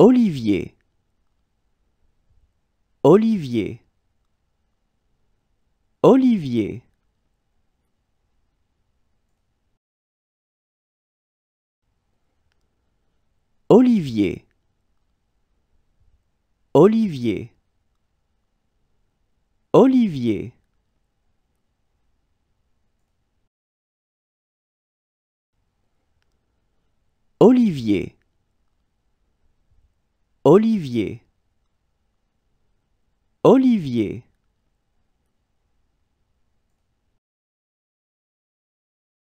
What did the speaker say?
Olivier Olivier Olivier Olivier Olivier Olivier Olivier Olivier Olivier